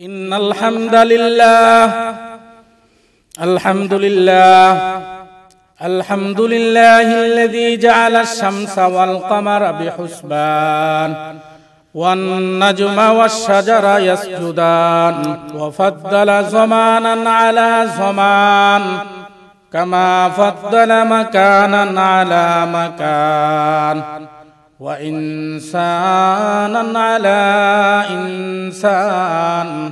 إن الحمد لله الحمد لله الحمد لله الذي جعل الشمس والقمر بحسبان والنجم والشجر يسجدان وفضل زمانا على زمان كما فضل مكانا على مكان وإنسانا على إنسان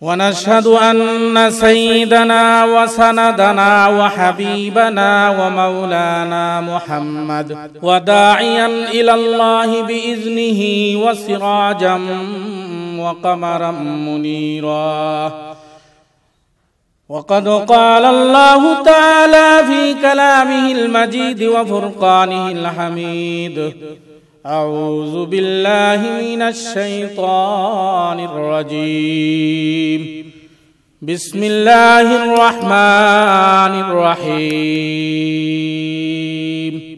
ونشهد أن سيدنا وسندنا وحبيبنا ومولانا محمد وداعيا إلى الله بإذنه وسراجا وقمرا منيرا وقد قال الله تعالى في كلامه المجيد وفرقانه الحميد أعوذ بالله من الشيطان الرجيم بسم الله الرحمن الرحيم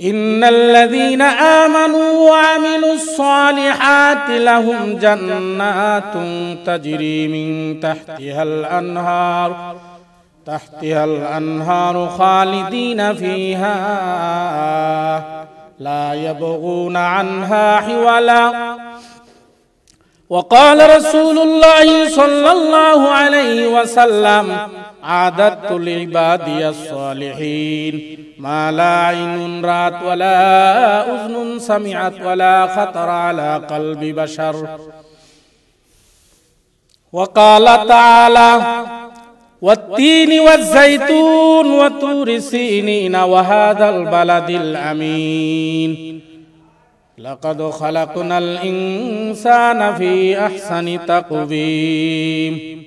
إن الذين آمنوا وعملوا الصالحات لهم جنات تجري من تحتها الأنهار تحتها الأنهار خالدين فيها لا يبغون عنها حولا وقال رسول الله صلى الله عليه وسلم عادت لعبادي الصالحين ما لا عين رات ولا أذن سمعت ولا خطر على قلب بشر وقال تعالى والتين والزيتون وطور سينين وهذا البلد الأمين لقد خلقنا الإنسان في أحسن تقويم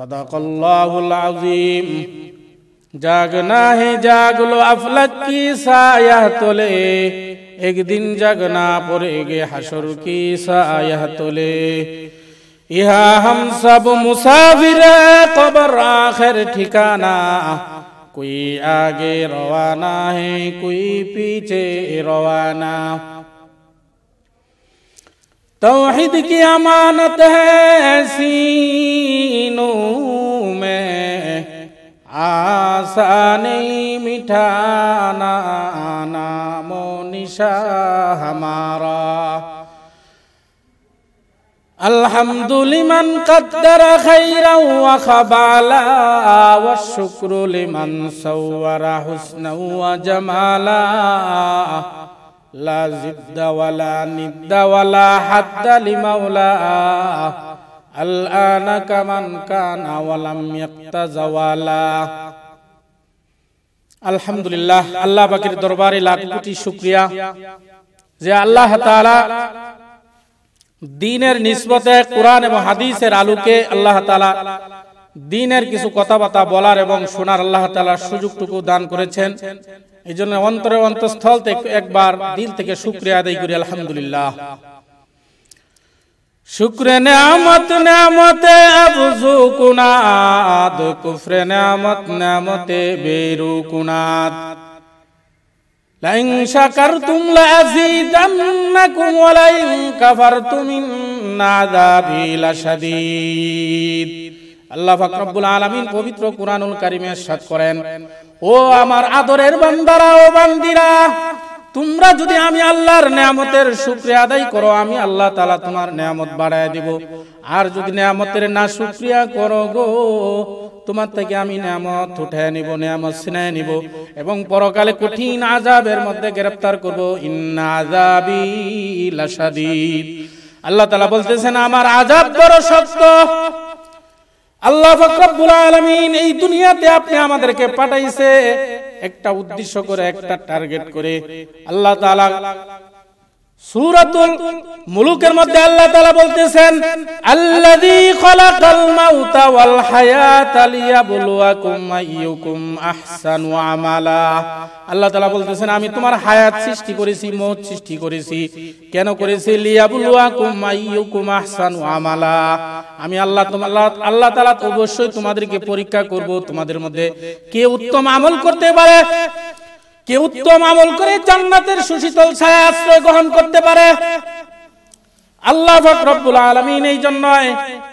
सदाकल्लाहुल अजीम জাগনা হে জাগলো আফলাক কি সায়াহ তোলে একদিন জাগনা পরে গে হাসর কি সায়াহ তোলে ইহা হাম সব মুসাফির কবর আখের ঠিকানা কুই আগে রওয়ানা হে কুই পিছে রওয়ানা توحید کی امانت ہے سینوں میں آسانی مٹھانا نام و نشا ہمارا الحمد لمن قدر خیرا و خبالا و شکر لمن سور حسنا و جمالا لا زد ولا ند ولا حد لمولاه الآن আলহামদুলিল্লাহ আল্লাহ পাকের দরবারে লাখ কোটি শুক্রিয়া যে আল্লাহ তাআলা দিনের নিসবতে কোরআন এবং হাদিসের আলোকে আল্লাহ তাআলা দিনের কিছু কথাবার্তা বলার এবং শোনার আল্লাহ তাআলা সুযোগটুকু দান করেছেন এই জন্য অন্তরে অন্তঃস্থল থেকে একবার দিল থেকে শুক্রিয়া আদায় করি আলহামদুলিল্লাহ শুক্রে নামত নামতে আবুজু কুনাদ কুফরে নামত নামতে বেরু কুনাদ লাইন আল্লাহ পাক আলামিন পবিত্র কুরআনুল কারিমের ارشاد করেন ও আমার আদরের বান্দারা ও বান্দিরা তোমরা যদি আমি আল্লাহর নিয়ামতের শুক্রিয়া আদায় করো আমি আল্লাহ তালা তোমার নিয়ামত বাড়ায় দিব আর যদি নিয়ামতের না শুক্রিয়া করো গো তোমার থেকে আমি নিয়ামত উঠে নিব নিয়ামত ছিনায় নিব এবং পরকালে কঠিন আজাবের মধ্যে গ্রেফতার করবো ইন্না আজাবি আল্লাহ তালা বলতেছেন আমার আজাব বড় সত্য আল্লাহ ফাকরাবুল আলমিন এই দুনিয়াতে আপনি আমাদেরকে পাঠাইছে একটা উদ্দেশ্য করে একটা টার্গেট করে আল্লাহ তাআলা সুরাতুল মুলুকের মধ্যে আল্লাহ তালা বলতেছেন আল্লাযী খালাকাল মাউতা ওয়াল হায়াতা লিয়াবলুয়াকুম আইয়ুকুম আহসানু আমালা আল্লাহ তালা বলতেছেন আমি তোমার হায়াত সৃষ্টি করেছি মৌত সৃষ্টি করেছি কেন করেছি লিয়া লিয়াবলুয়াকুম ইউকুম আহসানু আমালা আমি আল্লাহ তোমাল্লাহ আল্লাহ তাআলা অবশ্যই তোমাদেরকে পরীক্ষা করব তোমাদের মধ্যে কে উত্তম আমল করতে পারে কে উত্তম আমল করে জান্নাতের সুশীতল ছায়া আশ্রয় গ্রহণ করতে পারে আল্লাহ রব্বুল আলমিন এই জন্যই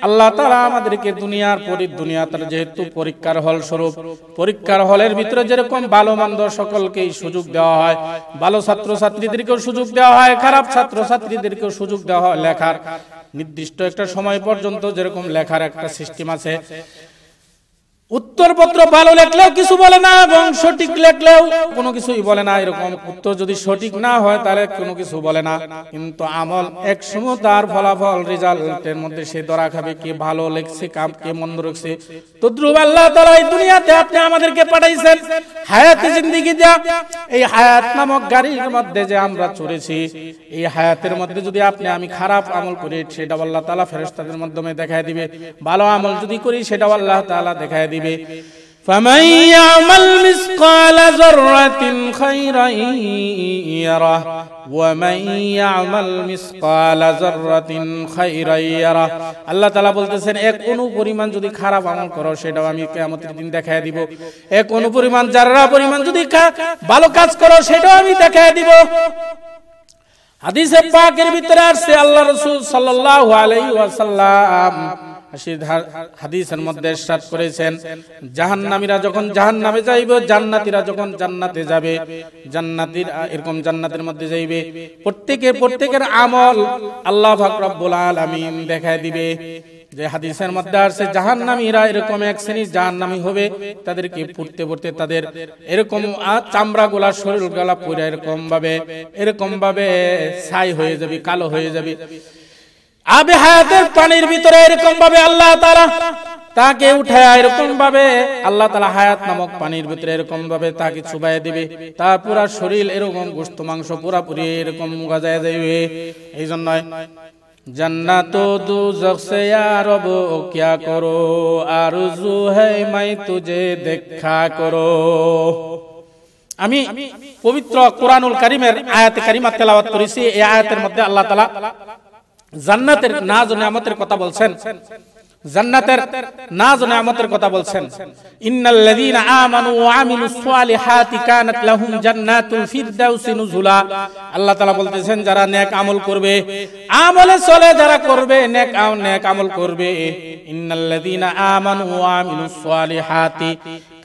আল্লাহ তারা আমাদেরকে দুনিয়ার পরি দুনিয়া তার যেহেতু পরীক্ষার হল স্বরূপ পরীক্ষার হলের ভিতরে যেরকম ভালো মন্দ সকলকেই সুযোগ দেওয়া হয় ভালো ছাত্র ছাত্রীদেরকেও সুযোগ দেওয়া হয় খারাপ ছাত্র ছাত্রীদেরকেও সুযোগ দেওয়া হয় লেখার নির্দিষ্ট একটা সময় পর্যন্ত যেরকম লেখার একটা সিস্টেম আছে উত্তরপত্র ভালো লেখলেও কিছু বলে না এবং সঠিক লেখলেও কোনো কিছুই বলে না এরকম উত্তর যদি সঠিক না হয় তাহলে কোনো কিছু বলে না কিন্তু আমল এক সময় তার ফলাফল রেজাল্টের মধ্যে সে ধরা খাবে কে ভালো লেখছে কাম কে মন্দ রাখছে তদ্রুব আল্লাহ তাআলা এই দুনিয়াতে আপনি আমাদেরকে পাঠাইছেন হায়াতে জিন্দিগি দেয়া এই হায়াত নামক গাড়ির মধ্যে যে আমরা চড়েছি এই হায়াতের মধ্যে যদি আপনি আমি খারাপ আমল করি সেটা আল্লাহ তালা ফেরস্তাদের মাধ্যমে দেখায় দিবে ভালো আমল যদি করি সেটা আল্লাহ তালা দেখায় দিবে দিবে আল্লাহ বলতেছেন এক পরিমাণ যদি খারাপ আমল করো সেটাও আমি দিন দিব এক অনু পরিমাণ যারা পরিমাণ যদি ভালো কাজ করো সেটাও আমি দেখা দিব হাদিসের পাকের ভিতরে আসছে আল্লাহ রসুল সাল্লাল্লাহু ওয়াসাল্লাম হাদিসের মধ্যে সাত করেছেন নামীরা যখন জাহান নামে যাইব জান্নাতিরা যখন জান্নাতে যাবে জান্নাতির এরকম জান্নাতের মধ্যে যাইবে প্রত্যেকে প্রত্যেকের আমল আল্লাহ ফাকরাবুল আলমিন দেখায় দিবে যে হাদিসের মধ্যে আসছে জাহান নামীরা এরকম এক শ্রেণী জাহান নামী হবে তাদেরকে পড়তে পড়তে তাদের এরকম চামড়া গোলা শরীর গোলা পুরা এরকম ভাবে এরকম ভাবে ছাই হয়ে যাবে কালো হয়ে যাবে আবে হায়াতের পানির ভিতরে এরকম ভাবে আল্লাহ তাআলা তাকে উঠায় এরকম ভাবে আল্লাহ তালা হায়াত নামক পানির ভিতরে এরকম ভাবে তাকে চুবাই দিবে তা পুরা শরীর এরকম গোস্ত মাংস পুরাপুরি এরকম গাজায় যাইবে এই জন্য জান্নাত দুজখ সে আরব কিয়া করো আরজু হে মাই তুজে দেখা করো আমি পবিত্র কোরআনুল কারিমের আয়াতে কারিমা তেলাওয়াত করেছি এই আয়াতের মধ্যে আল্লাহ তালা জান্নাতের নাজ নিয়ামতের কথা বলছেন জান্নাতের নাজ নিয়ামতের কথা বলছেন ইন্নাল্লাযীনা আমানু ওয়া আমিলুস সালিহাতি কানাত লাহুম জান্নাতুল ফিরদাউসি নুজুলা আল্লাহ তাআলা বলতেছেন যারা নেক আমল করবে আমলে চলে যারা করবে নেক আও নেক আমল করবে ইন্নাল্লাযীনা আমানু ওয়া আমিলুস সালিহাতি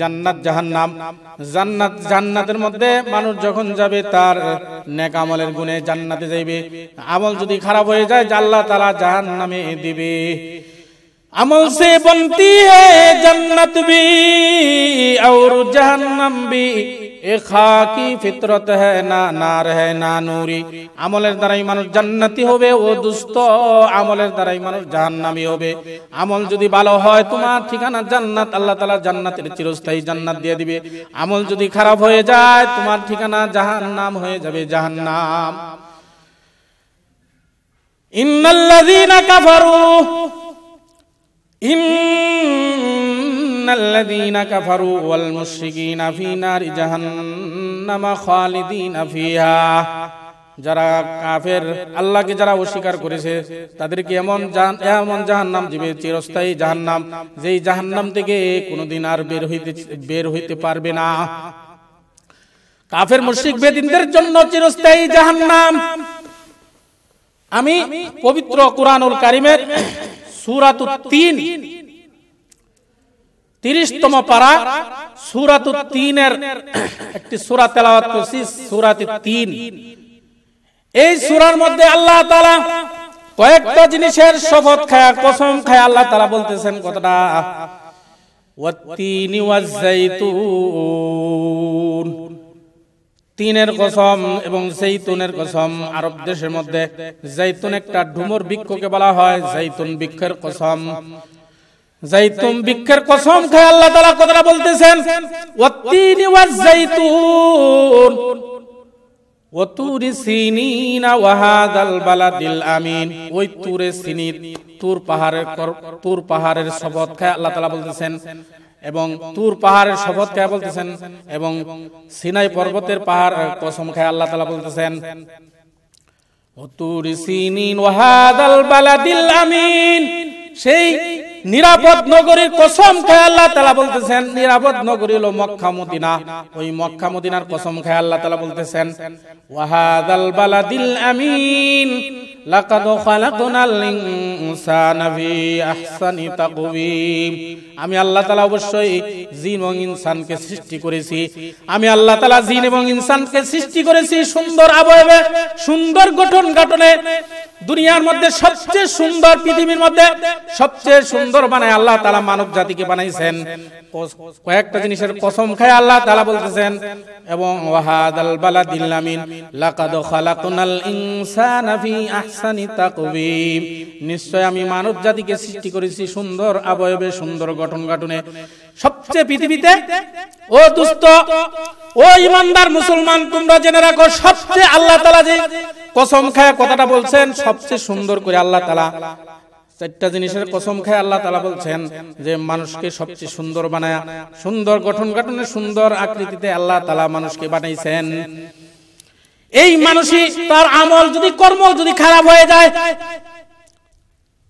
জান্নাত জাহান্নাম জান্নাত জান্নাতের মধ্যে মানুষ যখন যাবে তার নেক আমলের গুণে জান্নাতে যাইবে আমল যদি খারাপ হয়ে যায় আল্লাহ তারা জাহান্নামে দিবে আমল সে বনতি হে জান্নাত বি আর জাহান্নাম বি এ খাকি ফিতরত হ্যাঁ না নার হ্যাঁ না নুরি আমলের দ্বারাই মানুষ জান্নাতি হবে ও দুস্থ আমলের দ্বারাই মানুষ জাহান্নামি হবে আমল যদি ভালো হয় তোমার ঠিকানা জান্নাত আল্লাহ তালা জান্নাতের চিরস্থায়ী জান্নাত দিয়ে দিবে আমল যদি খারাপ হয়ে যায় তোমার ঠিকানা জাহান্নাম হয়ে যাবে জাহান্নাম ইন্নাল্লাযীনা কাফারু ইন الذين كفروا والمشركين في نار جهنم خالدين فيها যারা কাফের আল্লাহকে যারা অস্বীকার করেছে তাদেরকে এমন এমন চিরস্থায়ী যেই থেকে কোনোদিন আর বের হইতে বের হইতে পারবে না কাফের মুশরিক বেদিনদের জন্য চিরস্থায়ী জাহান্নাম আমি পবিত্র কোরআনুল কারিমের সুরাত তিন তিরিশতম পারা সুরাত তিনের একটি সুরা তেলাওয়াত করছি সুরাত তিন এই সুরার মধ্যে আল্লাহ তালা কয়েকটা জিনিসের শপথ খায় কসম খায় আল্লাহ তালা বলতেছেন কতটা তিনের কসম এবং জৈতুনের কসম আরব দেশের মধ্যে জৈতুন একটা ডুমুর বৃক্ষকে বলা হয় জৈতুন বৃক্ষের কসম জাইতুম বিক্ষের কসম খায় আল্লাহ তাআলা কথাটা বলতেছেন ওয়াতিন ওয়াজ জাইতুন ওই তুরে পাহাড়ের পাহাড়ের শপথ খায় বলতেছেন এবং তুর পাহাড়ের শপথ খায় বলতেছেন এবং সিনাই পর্বতের পাহাড় কসম খায় আল্লাহ তালা বলতেছেন সেই নিরাপদ নগরীর কসম খায় আল্লাহ তালা বলতেছেন নিরাপদ নগরী হলো মক্কা মদিনা ওই মক্কা মদিনার কসম খায় আল্লাহ তালা বলতেছেন ওয়াহাদাল বালাদিল আমিন লাকাদ খালাকনাল ইনসানা ফি আহসানি আমি আল্লাহ তাআলা অবশ্যই জিন এবং ইনসানকে সৃষ্টি করেছি আমি আল্লাহ তাআলা জিন এবং ইনসানকে সৃষ্টি করেছি সুন্দর আবয়বে সুন্দর গঠন গঠনে দুনিয়ার মধ্যে সবচেয়ে সুন্দর পৃথিবীর মধ্যে সবচেয়ে সুন্দর বানায় আল্লাহ তাআলা মানব জাতিকে বানাইছেন কয়েকটা জিনিসের কসম খায় আল্লাহ তালা বলতেছেন এবং ওয়াহাদাল বালাদিল আমিন লাকাদ খালাকনাল ইনসানা ফি আহসানি তাকওয়িম নিশ্চয় আমি মানব জাতিকে সৃষ্টি করেছি সুন্দর অবয়বে সুন্দর গঠন গাঠনে সবচেয়ে পৃথিবীতে ও দুস্ত ও ইমানদার মুসলমান তোমরা জেনে রাখো সবচেয়ে আল্লাহ তালা যে কসম খায় কথাটা বলছেন সবচেয়ে সুন্দর করে আল্লাহ তালা চারটা জিনিসের কসম খায় আল্লাহ তালা বলছেন যে মানুষকে সবচেয়ে সুন্দর মানে বানায় সুন্দর গঠন গঠনে সুন্দর আকৃতিতে আল্লাহ তালা মানুষকে বানাইছেন এই মানুষই তার আমল যদি কর্ম যদি খারাপ হয়ে যায়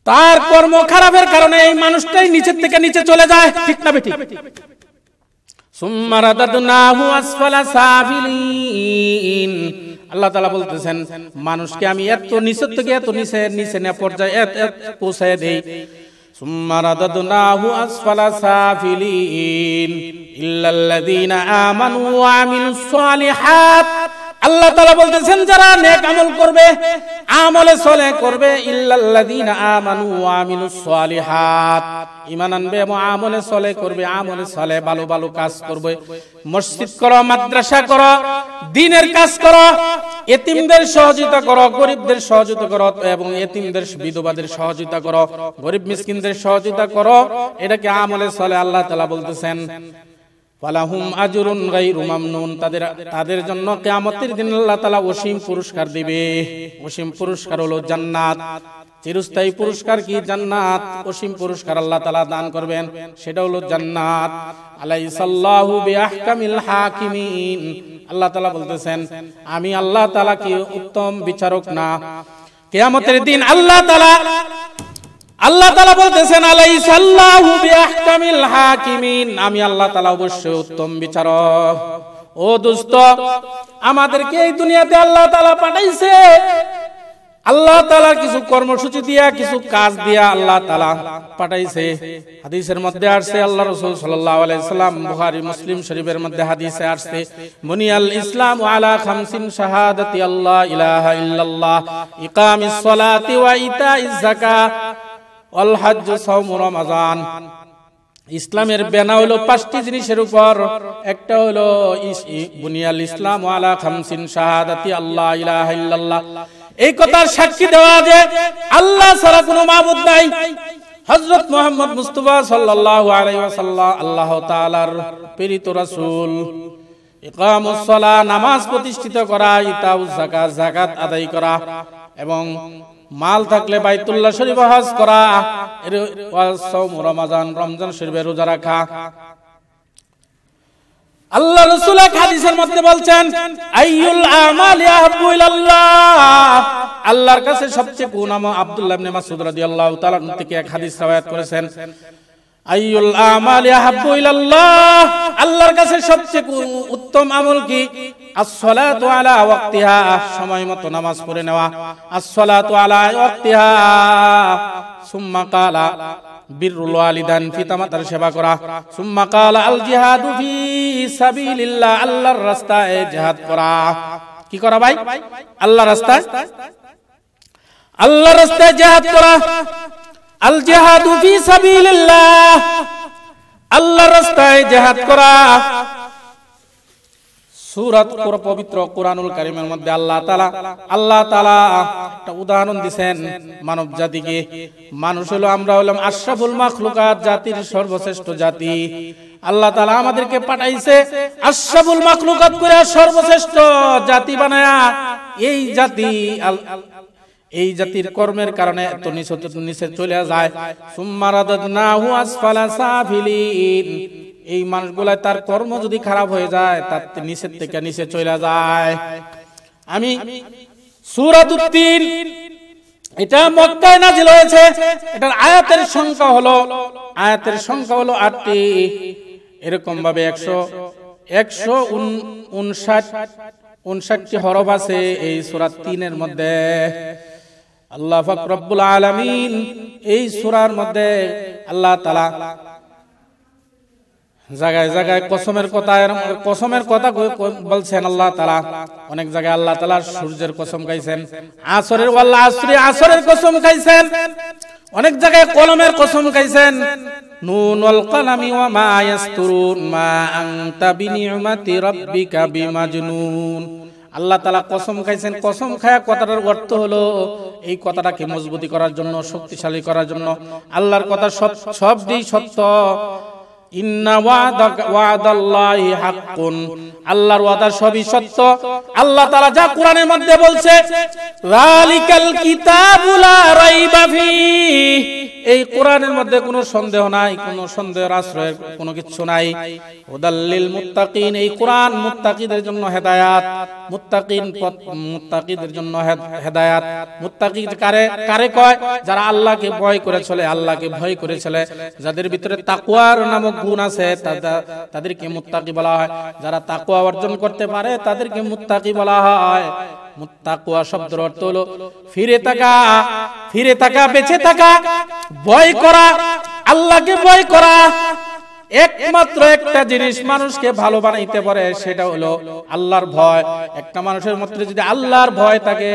তার কর্ম খারাপের কারণে এই মানুষটাই নিচের থেকে নিচে চলে যায় ঠিক না বেটি সুম্মারাদাদনাহু আসফালা সাফিলিন আল্লাহ তালা বলতেছেন মানুষকে আমি এত নিচের থেকে এত নিচে নিচে না পর্যায়ে এত এত পৌঁছায় দেই ইল্লাল্লাযীনা আমানু ওয়া আমিলুস সালিহাত আল্লাহ তালা বলতেছেন যারা নেক আমল করবে আমলে সলে করবে আমলে সলে করবে আমলে ভালো ভালো কাজ করবে মসজিদ করো মাদ্রাসা করো কাজ করো এতিমদের সহযোগিতা করো গরিবদের সহযোগিতা করো এবং এতিমদের বিধবাদের সহযোগিতা করো গরিব মিসকিনদের সহযোগিতা করো এটাকে আমলে সলে আল্লাহ তালা বলতেছেন ফালাহুম আজরুন গাইরু মামনুন তাদের তাদের জন্য কেয়ামতের দিন আল্লাহ তালা অসীম পুরস্কার দিবে অসীম পুরস্কার হলো জান্নাত চিরস্থায়ী পুরস্কার কি জান্নাত অসীম পুরস্কার আল্লাহ তালা দান করবেন সেটা হলো জান্নাত আলাইসাল্লাহু বিআহকামিল হাকিমিন আল্লাহ তালা বলতেছেন আমি আল্লাহ তাআলা কি উত্তম বিচারক না কেয়ামতের দিন আল্লাহ তালা আল্লাহ তালা বলতেছেন আলাই সাল্লাহু হাকিমিন আমি আল্লাহ তালা অবশ্যই উত্তম বিচারক ও দুস্ত আমাদেরকে এই দুনিয়াতে আল্লাহ তালা পাঠাইছে আল্লাহ তালা কিছু কর্মসূচি দিয়া কিছু কাজ দিয়া আল্লাহ তালা পাঠাইছে হাদিসের মধ্যে আসছে আল্লাহ রসুল সাল্লাহ আলাইসাল্লাম বুহারি মুসলিম শরীফের মধ্যে হাদিসে আসছে মুনিয়াল ইসলাম আলা খামসিন শাহাদতি আল্লাহ ইলাহা ইল্লাল্লাহ ইকামিস ওয়া অল হাজ সৌম রমাজান ইসলামের বেনা হলো পাঁচটি জিনিসের উপর একটা হলো বুনিয়াল ইসলাম আলা খামসিন শাহাদাতি আল্লাহ ইলাহা ইল্লাল্লাহ এই কথার সাক্ষী দেওয়া যে আল্লাহ ছাড়া কোনো মাবুদ নাই হযরত মুহাম্মদ মুস্তাফা সাল্লাল্লাহু আলাইহি ওয়াসাল্লাম আল্লাহ তাআলার প্রেরিত রাসূল ইকামুস সালাহ নামাজ প্রতিষ্ঠিত করা ইতাউজ জাকাত যাকাত আদায় করা এবং মাল থাকলে বাইতুল্লাহ শরীফ হজ করা রমজান রমজান শরীফে রোজা রাখা আল্লাহ রসুল হাদিসের মধ্যে বলছেন আইয়ুল ইলাল্লাহ আল্লাহর কাছে সবচেয়ে কোন আব্দুল্লাহ ইবনে মাসউদ রাদিয়াল্লাহু তাআলা থেকে এক হাদিস riwayat করেছেন আইউল আমাল ইয়াহাব্বু ইলাল্লাহ আল্লাহর কাছে সবচেয়ে উত্তম আমল কি আসসালাতু আলা ওয়াক্তিহা সময় মতো নামাজ পড়ে নেওয়া আসসালাতু আলা ওয়াক্তিহা সুম্মা কালা বিরুল ওয়ালিদান পিতামাতার সেবা করা সুম্মা কালা আল জিহাদু ফি সাবিলিল্লাহ আল্লাহর রাস্তায় জিহাদ করা কি করা ভাই আল্লাহর রাস্তায় আল্লাহর রাস্তায় জিহাদ করা আল ফি সাবিলিল্লাহ আল্লাহর রাস্তায় জিহাদ করা পবিত্র কোরআনুল মধ্যে আল্লাহ আল্লাহ একটা উদাহরণ দিছেন মানব জাতিকে মানুষ হলো আমরা হলাম আশরাফুল মাখলুকাত জাতির সর্বশ্রেষ্ঠ জাতি আল্লাহ তালা আমাদেরকে পাঠাইছে আশরাফুল মাখলুকাত করে সর্বশ্রেষ্ঠ জাতি বানায়া এই জাতি এই জাতির কর্মের কারণে তো নিচে চলে যায় এই মানুষগুলা তার কর্ম যদি খারাপ হয়ে যায় তার নিচের থেকে নিচে চলে যায় আমি সুরাদুদ্দিন এটা মক্কায় নাজিল হয়েছে এটার আয়াতের সংখ্যা হলো আয়াতের সংখ্যা হলো আটটি এরকম ভাবে একশো একশো উনষাট উনষাটটি হরফ আছে এই সুরাত তিনের মধ্যে আল্লাহ ফকরবুল আলমিন এই সুরার মধ্যে আল্লাহ তালা জায়গায় জায়গায় কসমের কথা কসমের কথা বলছেন আল্লাহ তালা অনেক জায়গায় আল্লাহ তালা সূর্যের কসম খাইছেন আসরের আল্লাহ আসরি আসরের কসম খাইছেন অনেক জায়গায় কলমের কসম খাইছেন নুন ওয়াল কলামি ওয়া মা ইয়াসতুরুন মা আনতা বিনিউমাতি রাব্বিকা বিমাজনুন আল্লাহ তালা কসম খাইছেন কসম খায়া কথাটার অর্থ হলো এই কথাটাকে মজবুতি করার জন্য শক্তিশালী করার জন্য আল্লাহর কথা সব সবটি সত্য আল্লাহর ওয়াদা সবই সত্য আল্লাহ যা কোরআনের মধ্যে বলছে এই কোরআনের মধ্যে কোনো সন্দেহ নাই কোনো সন্দেহের আশ্রয়ের কোনো কিছু নাই হুদাল্লিল মুত্তাকিন এই কোরআন মুত্তাকিদের জন্য হেদায়াত মুত্তাকিন মুত্তাকিদের জন্য হেদায়াত মুত্তাকি কারে কারে কয় যারা আল্লাহকে ভয় করে চলে আল্লাহকে ভয় করে চলে যাদের ভিতরে তাকুয়ার নামক গুণ আছে তাদেরকে মুত্তাকি বলা হয় যারা তাকুয়া অর্জন করতে পারে তাদেরকে মুত্তাকি বলা হয় মুত্তাকুয়া শব্দের অর্থ হলো ফিরে থাকা ফিরে থাকা বেঁচে থাকা ভয় করা আল্লাহকে ভয় করা একমাত্র একটা জিনিস মানুষকে ভালো বানাইতে পারে সেটা হলো আল্লাহর ভয় একটা মানুষের মধ্যে যদি আল্লাহর ভয় থাকে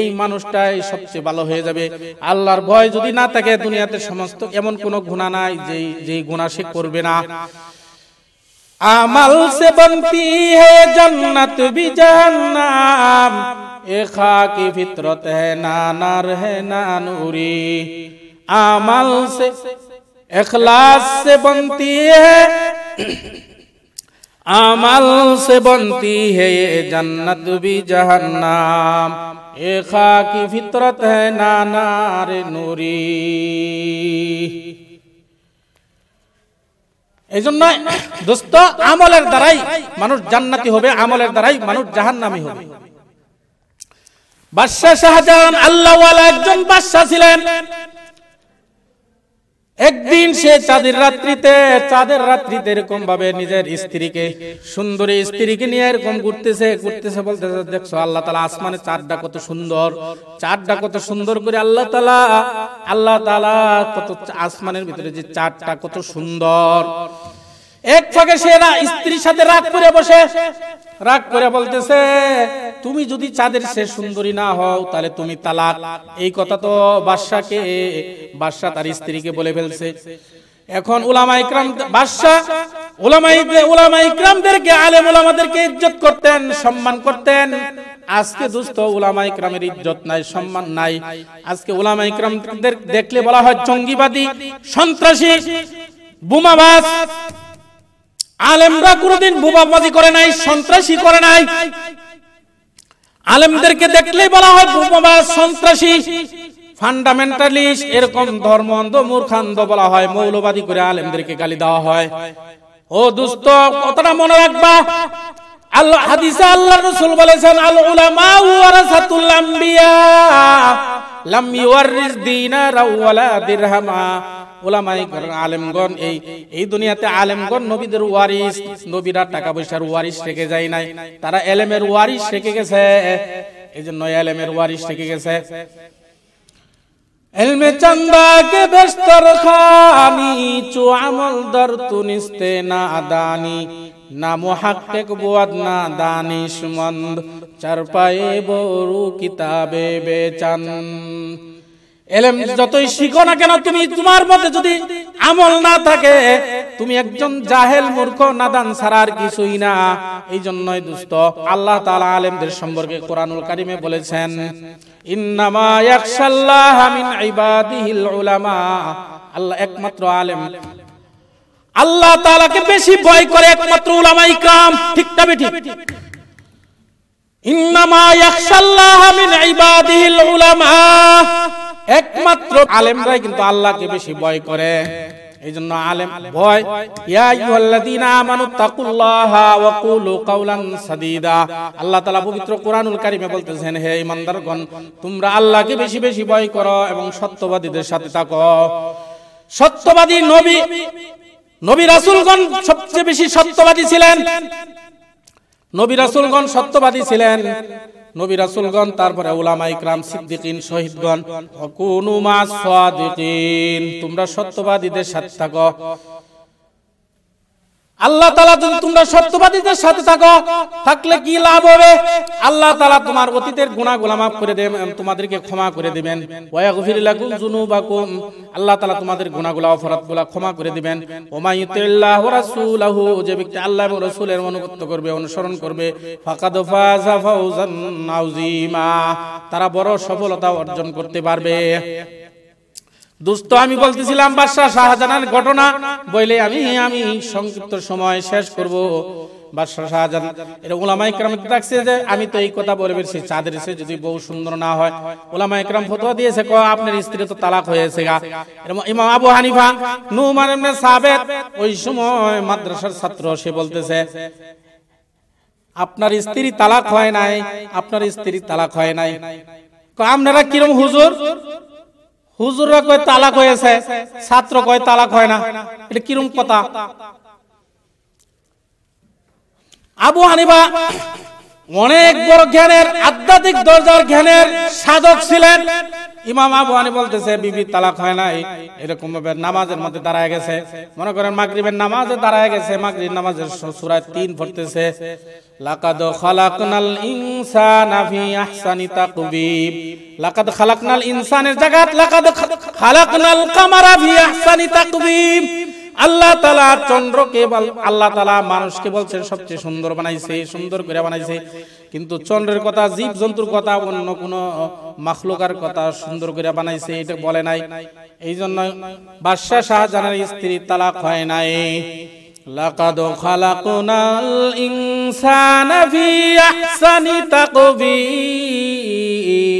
এই মানুষটাই সবচেয়ে ভালো হয়ে যাবে আল্লাহর ভয় যদি না থাকে দুনিয়াতে সমস্ত এমন কোনো গুণা নাই যে যেই গুণা সে করবে না আমাল সে বন্তি হে জান্নাত বি জাহান্নাম এ খাকি ফিতরত হে না নার হে না নুরি আমাল সে इखलास से बनती है আমল সে বনতি হে জন্নত ভি জাহান্নাম এ খাকি ফিতরত হ্যাঁ নানার নুরি এই জন্য দোস্ত আমলের দ্বারাই মানুষ জান্নাতি হবে আমলের দ্বারাই মানুষ জাহান্নামি হবে বাদশাহ শাহজাহান আল্লাহওয়ালা একজন বাদশাহ ছিলেন একদিন সে চাঁদের রাত্রিতে চাঁদের রাত্রিতে এরকম ভাবে নিজের স্ত্রীকে সুন্দরী স্ত্রীকে নিয়ে এরকম ঘুরতেছে ঘুরতেছে বলতেছে দেখছো আল্লাহ তালা আসমানে চারটা কত সুন্দর চারটা কত সুন্দর করে আল্লাহ তালা আল্লাহ তালা কত আসমানের ভিতরে যে চারটা কত সুন্দর এক ফাঁকে সে স্ত্রীর সাথে রাগ করে বসে রাগ করে বলতেছে তুমি যদি চাঁদের সে সুন্দরী না হও তাহলে তুমি তালাক এই কথা তো বাদশাকে বাদশাহ তার স্ত্রীকে বলে ফেলছে এখন উলামা আলেম উলামাদেরকে ইজ্জত করতেন সম্মান করতেন আজকে ইজ্জত নাই সম্মান নাই আজকে দেখলে বলা হয় জঙ্গিবাদী সন্ত্রাসী বোমাবাস আলেমরা কোনোদিন বোবাবাজি করে নাই সন্ত্রাসী করে নাই আলেমদেরকে দেখলেই বলা হয় বোবাবা সন্ত্রাসী ফান্ডামেন্টালিস্ট এরকম ধর্ম অন্ধ মূর্খান্ধ বলা হয় মৌলবাদী করে আলেমদেরকে গালি দেওয়া হয় ও দুস্থ কতটা মনে রাখবা আল্লাহ হাদিসে আল্লাহ রাসূল বলেছেন আল উলামা ওয়ারাসাতুল লাম দিরহামা ওলামাই আলেমগণ এই এই দুনিয়াতে আলেমগণ নবীদের ওয়ারিস নবীরা টাকা পয়সার ওয়ারিস রেখে যায় নাই তারা এলেমের ওয়ারিস রেখে গেছে এই জন্য এলেমের ওয়ারিস রেখে গেছে এলমে চন্দা কে বেস্তর খানি চু আমল দর তুনিস্তে না আদানি না মুহাক্কিক বুয়াদ না চার পায়ে বরু কিতাবে বেচান এলেম যতই শিখো না কেন তুমি তোমার মধ্যে যদি আমল না থাকে তুমি একজন জাহেল মূর্খ নাদান ছাড়া আর কিছুই না এই জন্যই দুস্থ আল্লাহ তাআলা আলেমদের সম্পর্কে কোরআনুল কারিমে বলেছেন আল্লাহ একমাত্র আলেম আল্লাহ বেশি ভয় করে একমাত্র উলামা ইকরাম ঠিক না ঠিক ইন্নামা ইয়াখশাল্লাহ মিন ইবাদিহিল উলামা একমাত্র আলেমরাই কিন্তু আল্লাহকে বেশি ভয় করে এই জন্য আলেম ভয় ইয়া আইয়ুহাল্লাযীনা আমানু তাকুল্লাহা ওয়া কুলু আল্লাহ তাআলা পবিত্র কোরআনুল কারীমে বলতেছেন হে ঈমানদারগণ তোমরা আল্লাহকে বেশি বেশি ভয় করো এবং সত্যবাদীদের সাথে থাকো সত্যবাদী নবী নবী রাসূলগণ সবচেয়ে বেশি সত্যবাদী ছিলেন নবী রাসূলগণ সত্যবাদী ছিলেন নবী রাসুলগণ তারপরে ওলামা ইকরাম সিদ্দিকিন শহীদগণ কোন মা সাদিকিন তোমরা সত্যবাদীদের সাথে থাকো আল্লাহ তালা যদি তোমরা সত্যবাদীদের সাথে থাকো থাকলে কি লাভ হবে আল্লাহ তালা তোমার অতীতের গুণা মাফ করে দেবেন তোমাদেরকে ক্ষমা করে দেবেন আল্লাহ তালা তোমাদের গুণাগুলা অপরাধ গুলা ক্ষমা করে দেবেন যে ব্যক্তি আল্লাহ রসুলের অনুগত্য করবে অনুসরণ করবে তারা বড় সফলতা অর্জন করতে পারবে দোস্ত আমি বলতেছিলাম বাদশাহ শাহজাহানের ঘটনা বইলে আমি হ্যাঁ, আমি সংক্ষিপ্ত সময় শেষ করব বাদশাহ শাহজাহান কেরাম রাখছে যে আমি তো এই কথা বলে বেরছি যদি সুন্দর না হয় ওলামাই কেরাম ফতোয়া দিয়েছে আপনার স্ত্রী তো তালাক হয়েছে গা ইমাম আবু হানিফা নুমার এমনে ওই সময় মাদ্রাসার ছাত্র সে বলতেছে আপনার স্ত্রী তালাক হয় নাই আপনার স্ত্রী তালাক হয় নাই আপনারা কিরম হুজুর হুজুররা কয় তালাক হয়েছে ছাত্র কয় তালাক হয় না এটা কিরম কথা আবু হানিবা অনেক বড় জ্ঞানের আধ্যাত্মিক দরজার জ্ঞানের সাধক ছিলেন ইমাম আবু আনি বলতেছে বিবি তালাক হয় নাই এরকম ভাবে নামাজের মধ্যে দাঁড়ায় গেছে মনে করেন মাগরিবের নামাজে দাঁড়ায় গেছে মাগরিব নামাজের সূরা তিন পড়তেছে লাকাদ খালাকনাল ইনসানা ফি আহসানি তাকবীব লাকাদ খালাকনাল ইনসানের জায়গায় লাকাদ খালাকনাল কামারা ফি আহসানি তাকবীব আল্লাহ তালা চন্দ্রকে আল্লাহ তালা মানুষকে বলছেন সবচেয়ে সুন্দর বানাইছে সুন্দর করে বানাইছে কিন্তু চন্দ্রের কথা জীব জন্তুর কথা অন্য কোনো মাখলুকার কথা সুন্দর করে বানাইছে এটা বলে নাই এই জন্য বাদশাহ শাহজাহানের স্ত্রী তালাক হয় নাই লাকাদ খালাকুনাল ইনসানা ফি আহসানি তাকবীর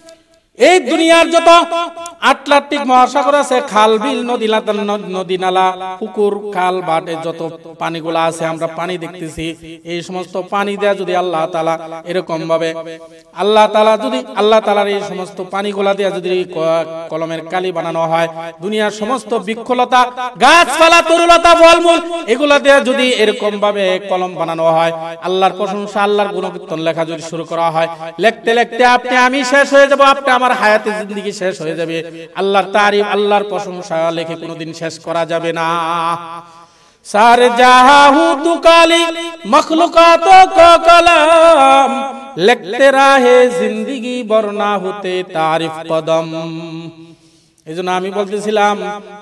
এই দুনিয়ার যত আটলান্টিক মহাসাগর আছে খাল বিল নদী নদী নালা পুকুর খাল বাটে যত পানিগুলো আছে আমরা পানি দেখতেছি এই সমস্ত পানি দেয়া যদি আল্লাহ তালা এরকম ভাবে আল্লাহ তালা যদি আল্লাহ তালার এই সমস্ত পানিগুলা দেয়া যদি কলমের কালি বানানো হয় দুনিয়ার সমস্ত বৃক্ষলতা গাছপালা তরুলতা ফলমূল এগুলা দেয়া যদি এরকম ভাবে কলম বানানো হয় আল্লাহর প্রশংসা আল্লাহর গুণকীর্তন লেখা যদি শুরু করা হয় লেখতে লেখতে আপনি আমি শেষ হয়ে যাব আপনি আমার আমার হায়াতে জিন্দিগি শেষ হয়ে যাবে আল্লাহর তারিফ আল্লাহর প্রশংসা লেখে কোনোদিন শেষ করা যাবে না সার জাহু কালি মখলুকাত কলম লেখতে রাহে জিন্দিগি বর্ণা হতে তারিফ কদম এই জন্য আমি বলতেছিলাম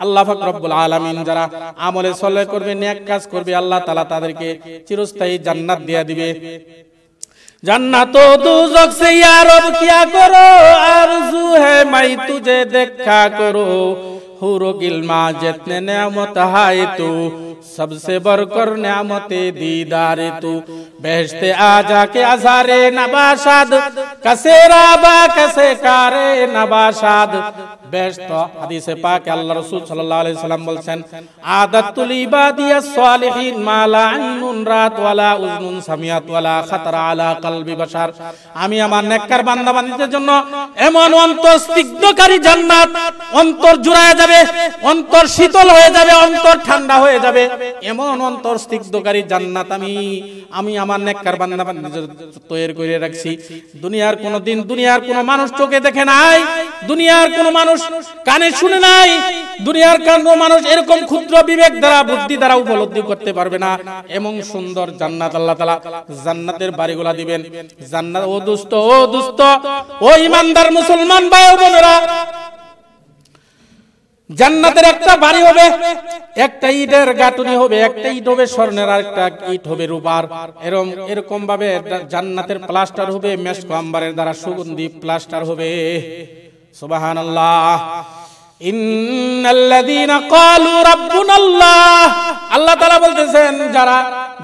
আল্লাহ ফাকরুল আলমিন যারা আমলে সলে করবে নেক কাজ করবে আল্লাহ তালা তাদেরকে চিরস্থায়ী জান্নাত দিয়া দিবে জান্নাতো দুজক সে আরব কিয়া করো আর জু হে মাই তুজে দেখা করো হুরো গিল মা জেতনে নেমত হায় তু सबसे बढ़कर न्यामते दीदार तू बहसते आ जाके अजारे नबाशाद कसेरा बा कसे कारे নবাসাদ ব্যস্ত হাদিসে পাকে আল্লাহ রাসূল সাল্লাল্লাহু আলাইহি সাল্লাম বলেন আদাতুল ইবাদিয়াস সালিহিন মা লা রাত ওয়ালা উযনুন সামিয়াত ওয়ালা খাতার আলা কলবি বাশার আমি আমার নেককার বান্দা বান্দাদের জন্য এমন অন্তর স্নিগ্ধকারী জান্নাত অন্তর জুড়ায় যাবে অন্তর শীতল হয়ে যাবে অন্তর ঠান্ডা হয়ে যাবে এমন অন্তর স্তিগ্ধকারী জান্নাত আমি আমি আমার নেককার বান্দা বান্না তৈরি করে রাখছি দুনিয়ার কোন দিন দুনিয়ার কোন মানুষ চোখে দেখে নাই দুনিয়ার কোন মানুষ কানে শুনে নাই দুনিয়ার কোনো মানুষ এরকম ক্ষুদ্র বিবেক দ্বারা বুদ্ধি দ্বারা উপলব্ধি করতে পারবে না এমন সুন্দর জান্নাত আল্লাহ তাআলা জান্নাতের বাড়িগুলা দিবেন জান্নাত ও দুস্থ ও দুস্থ ও ইমানদার মুসলমান ভাই বোনেরা জান্নাতের একটা বাড়ি হবে একটা ইটের গাঁটুনি হবে একটা ইট হবে স্বর্ণের আর একটা ইট হবে রূপার এরম এরকম ভাবে জান্নাতের প্লাস্টার হবে মেসকো আম্বারের দ্বারা সুগন্ধি প্লাস্টার হবে সুবহানাল্লাহ আল্লাহ বলতেছেন যারা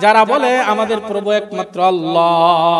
যারা বলে আমাদের প্রভু একমাত্র আল্লাহ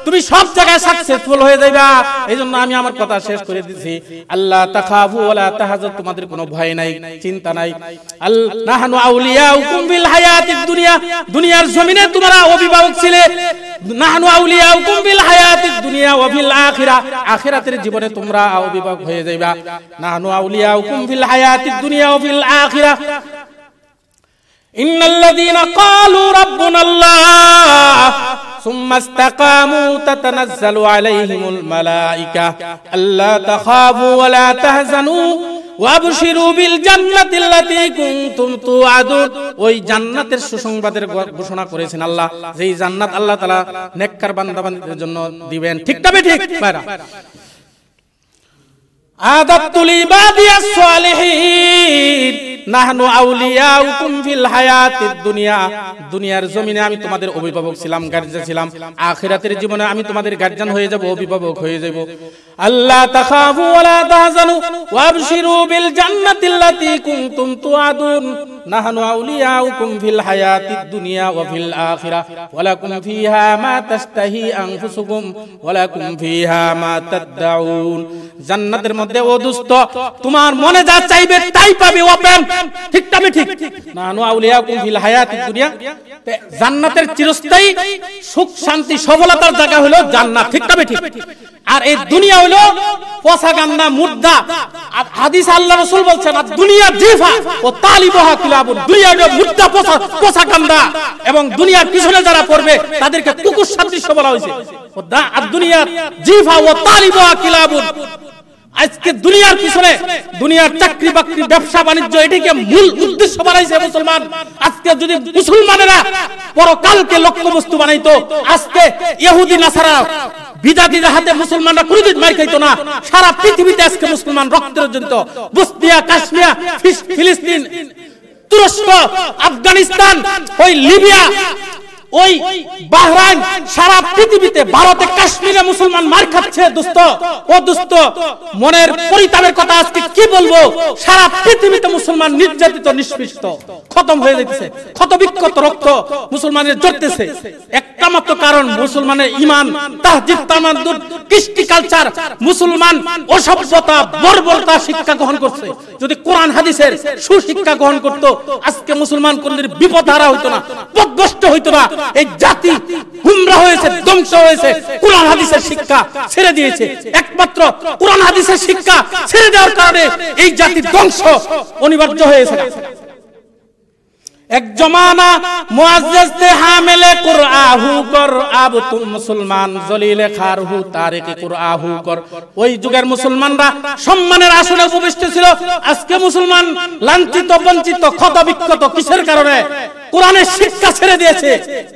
তুমি সব জায়গায় সাকসেসফুল হয়ে যাইবা এই জন্য আমি আমার কথা শেষ করে দিছি আল্লাহ তাখাবু ওয়ালা তাহাজ তোমাদের কোনো ভয় নাই চিন্তা নাই আল নাহানু আউলিয়াউকুম বিল হায়াতিদ দুনিয়া দুনিয়ার জমিনে তোমরা অভিভাবক ছিলে নাহানু আউলিয়াউকুম বিল হায়াতিদ দুনিয়া ওয়া বিল আখিরা আখিরাতের জীবনে তোমরা অভিভাবক হয়ে যাইবা নাহানু আউলিয়াউকুম বিল হায়াতিদ দুনিয়া ওয়া বিল আখিরা ইন্নাল্লাযীনা ক্বালু রাব্বুনাল্লাহ ثم تتنزل عليهم الملائكة ألا تخافوا ولا وابشروا بالجنة التي كنتم توعدون ওই জান্নাতের সুসংবাদের ঘোষণা করেছেন আল্লাহ যেই জান্নাত আল্লাহ তালা নেককার বান্ধবের জন্য দিবেন ঠিক তবে ঠিক বাইরা আদাতুল ইবাদিয়াস নাহনু আউলিয়া ফিল হায়াতিদ দুনিয়া দুনিয়ার জমিনে আমি তোমাদের অভিভাবক ছিলাম গার্জিয়ান ছিলাম আখিরাতের জীবনে আমি তোমাদের গার্জিয়ান হয়ে যাব অভিভাবক হয়ে যাব আল্লাহ তাখাফু ওয়ালা তাহজানু ওয়াবশিরু বিল জান্নাতিল্লাতি কুনতুম তুআদুন নাহানু আউলিয়াউকুম ফিল হায়াতিদ দুনিয়া ওয়া ফিল আখিরাহ ওয়া লাকুম ফিহা মা তাশতাহি আনফুসুকুম ওয়া লাকুম ফিহা মা তাদদাউন জান্নাতের মধ্যে ও দুস্ত তোমার মনে যা চাইবে তাই পাবে ও প্রেম ঠিক তবে ঠিক নাহানু আউলিয়াউকুম ফিল হায়াতিদ দুনিয়া জান্নাতের চিরস্থায়ী সুখ শান্তি সফলতার জায়গা হলো জান্নাত ঠিক তবে ঠিক আর এই দুনিয়া হলো পচা গান্দা মুদ্রা আর হাদিস আল্লাহ রসুল বলছেন আর দুনিয়া জিফা ও তালিবহা কিলাবুন দুনিয়া হলো মুদ্রা পোশাক পচা এবং দুনিয়ার পিছনে যারা পড়বে তাদেরকে কুকুর সাদৃশ্য বলা হয়েছে আর দুনিয়া জিফা ও তালিবহা কিলাবুন আজকে দুনিয়ার পিছনে দুনিয়ার চাকরি বাকরি ব্যবসা বাণিজ্য এটিকে মূল উদ্দেশ্য বানাইছে মুসলমান আজকে যদি মুসলমানেরা পরকালকে লক্ষ্য বস্তু বানাইতো আজকে ইহুদি নাসারা আফগানিস্তান ওই লিবিয়া ওই বাহরাইন সারা পৃথিবীতে ভারতে কাশ্মীরে মুসলমান মার খাচ্ছে দুস্থ ও দুস্থ মনের পরিতাপের কথা আজকে কি বলবো সারা পৃথিবীতে মুসলমান নির্যাতিত নিষ্পৃষ্ট খতম হয়ে যাচ্ছে ক্ষতবিক্ষত রক্ত মুসলমানের জড়তেছে একটা মাত্র কারণ মুসলমানের ইমান তাহজিব তামাদ্দুর কৃষ্টি কালচার মুসলমান অসভ্যতা বর্বরতা শিক্ষা গ্রহণ করছে যদি কোরআন হাদিসের সুশিক্ষা গ্রহণ করত আজকে মুসলমান কোনদিন বিপদ হারা হইতো না পদভস্ত হইতো না এই জাতি গুমরা হয়েছে ধ্বংস হয়েছে কোরআন হাদিসের শিক্ষা ছেড়ে দিয়েছে একমাত্র কোরআন হাদিসের শিক্ষা ছেড়ে দেওয়ার কারণে এই জাতির ধ্বংস অনিবার্য হয়েছে এক জমানা মুআজ্জাজ হামেলে কুরআহু কর আব তুম মুসলমান জলিলে খারহু তারিকে কুরআহু কর ওই যুগের মুসলমানরা সম্মানের আসনে উপবিষ্ট ছিল আজকে মুসলমান লাঞ্ছিত বঞ্চিত ক্ষত বিক্ষত কিসের কারণে কোরআনের শিক্ষা ছেড়ে দিয়েছে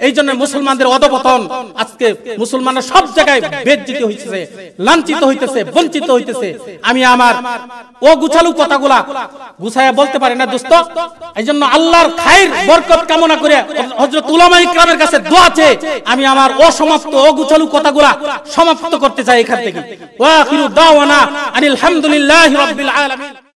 এই জন্য মুসলমানদের অধপতন আজকে মুসলমানরা সব জায়গায় বেদিত হইতেছে লাঞ্ছিত হইতেছে বঞ্চিত হইতেছে আমি আমার ও গুছালু কথাগুলা গুছায়া বলতে পারি না দোস্ত এই জন্য আল্লাহর খায়ের বরকত কামনা করে হযরত উলামা ইকরামের কাছে দোয়া চেয়ে আমি আমার অসমাপ্ত ও গুছালু কথাগুলা সমাপ্ত করতে চাই এখান থেকে ওয়া আখিরু দাওয়ানা আনিল হামদুলিল্লাহি রাব্বিল আলামিন